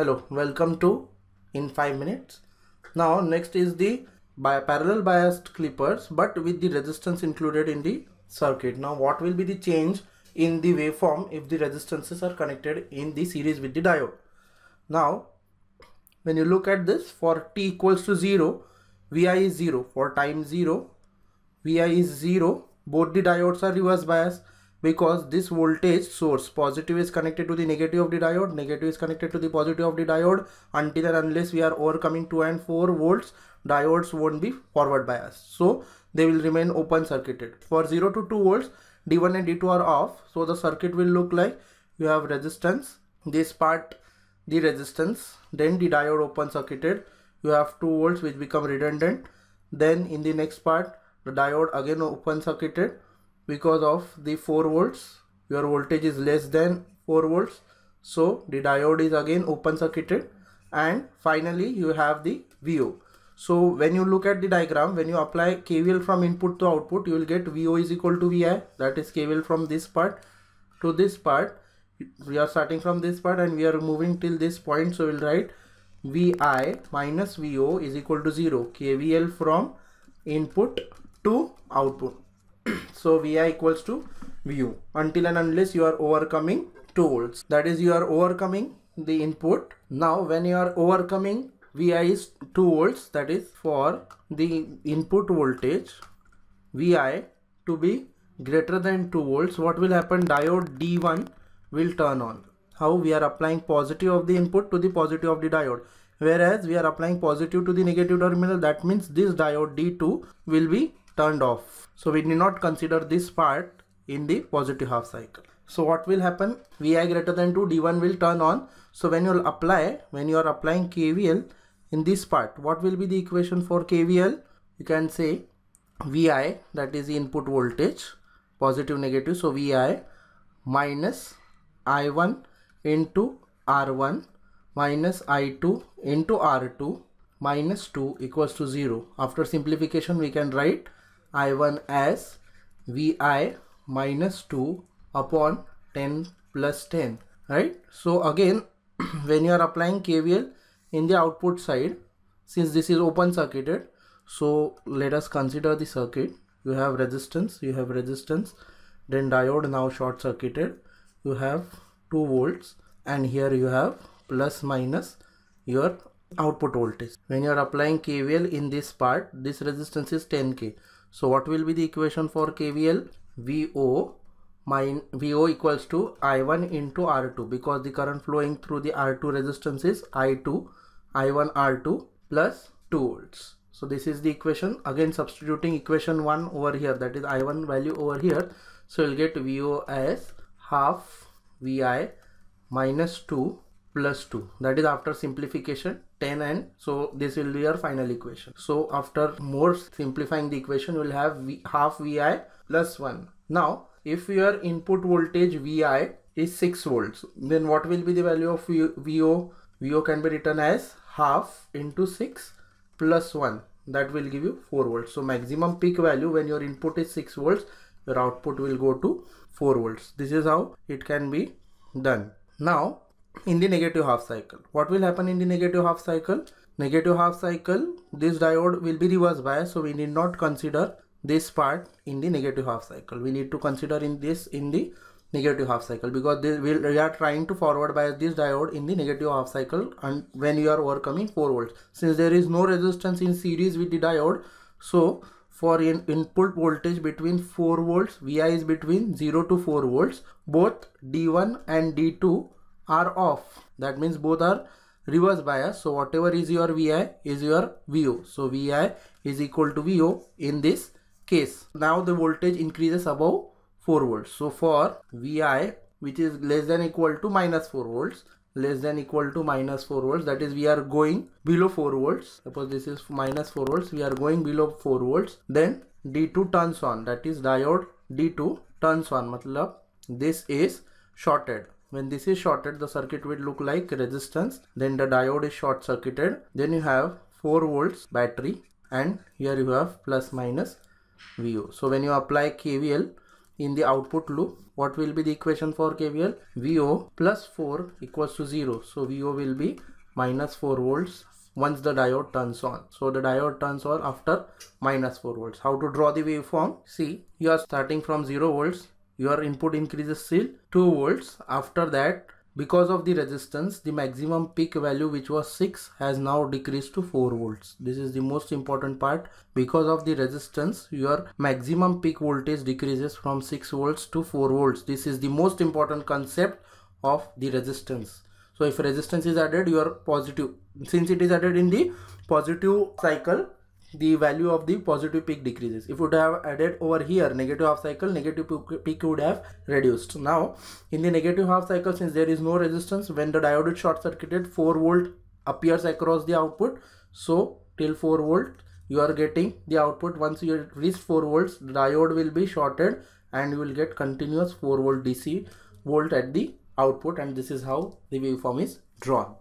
hello welcome to in 5 minutes now next is the by parallel biased clippers but with the resistance included in the circuit now what will be the change in the waveform if the resistances are connected in the series with the diode now when you look at this for t equals to 0 vi is 0 for time 0 vi is 0 both the diodes are reverse biased because this voltage source positive is connected to the negative of the diode negative is connected to the positive of the diode until and unless we are overcoming 2 and 4 volts diodes won't be forward bias so they will remain open circuited for 0 to 2 volts d1 and d2 are off so the circuit will look like you have resistance this part the resistance then the diode open circuited you have 2 volts which become redundant then in the next part the diode again open circuited because of the 4 volts your voltage is less than 4 volts so the diode is again open circuited and finally you have the VO so when you look at the diagram when you apply KVL from input to output you will get VO is equal to VI that is KVL from this part to this part we are starting from this part and we are moving till this point so we'll write VI minus VO is equal to 0 KVL from input to output so vi equals to vu until and unless you are overcoming 2 volts that is you are overcoming the input now when you are overcoming vi is 2 volts that is for the input voltage vi to be greater than 2 volts what will happen diode d1 will turn on how we are applying positive of the input to the positive of the diode whereas we are applying positive to the negative terminal that means this diode d2 will be turned off. So we need not consider this part in the positive half cycle. So what will happen? Vi greater than 2, D1 will turn on. So when you apply, when you are applying KVL in this part, what will be the equation for KVL? You can say Vi that is input voltage, positive negative. So Vi minus I1 into R1 minus I2 into R2 minus 2 equals to 0. After simplification we can write I1 as Vi minus 2 upon 10 plus 10 right so again when you are applying KVL in the output side since this is open circuited so let us consider the circuit you have resistance you have resistance then diode now short circuited you have 2 volts and here you have plus minus your output voltage when you are applying KVL in this part this resistance is 10k so what will be the equation for KVL? VO mine VO equals to I1 into R2 because the current flowing through the R2 resistance is I2 I1 R2 plus 2 volts. So this is the equation again substituting equation 1 over here that is I1 value over here. So we will get VO as half VI minus 2 plus 2 that is after simplification 10 and so this will be your final equation so after more simplifying the equation you will have v, half vi plus 1 now if your input voltage vi is 6 volts then what will be the value of vo vo can be written as half into 6 plus 1 that will give you 4 volts so maximum peak value when your input is 6 volts your output will go to 4 volts this is how it can be done now in the negative half cycle. What will happen in the negative half cycle? Negative half cycle, this diode will be reverse bias. So we need not consider this part in the negative half cycle. We need to consider in this in the negative half cycle because this will, we are trying to forward bias this diode in the negative half cycle and when you are overcoming 4 volts. Since there is no resistance in series with the diode, so for in input voltage between 4 volts, Vi is between 0 to 4 volts, both D1 and D2 are off. That means both are reverse bias. So whatever is your VI is your VO. So VI is equal to VO in this case. Now the voltage increases above 4 volts. So for VI which is less than equal to minus 4 volts less than equal to minus 4 volts that is we are going below 4 volts suppose this is minus 4 volts we are going below 4 volts then D2 turns on that is diode D2 turns on matlab this is shorted when this is shorted, the circuit will look like resistance. Then the diode is short circuited. Then you have 4 volts battery and here you have plus minus VO. So when you apply KVL in the output loop, what will be the equation for KVL? VO plus 4 equals to 0. So VO will be minus 4 volts once the diode turns on. So the diode turns on after minus 4 volts. How to draw the waveform? See, you are starting from 0 volts your input increases till 2 volts after that because of the resistance the maximum peak value which was 6 has now decreased to 4 volts this is the most important part because of the resistance your maximum peak voltage decreases from 6 volts to 4 volts this is the most important concept of the resistance so if resistance is added you are positive since it is added in the positive cycle the value of the positive peak decreases. If you would have added over here negative half cycle, negative peak would have reduced. Now in the negative half cycle since there is no resistance when the diode is short circuited 4 volt appears across the output. So till 4 volt you are getting the output once you reach 4 volts the diode will be shorted and you will get continuous 4 volt DC volt at the output and this is how the waveform is drawn.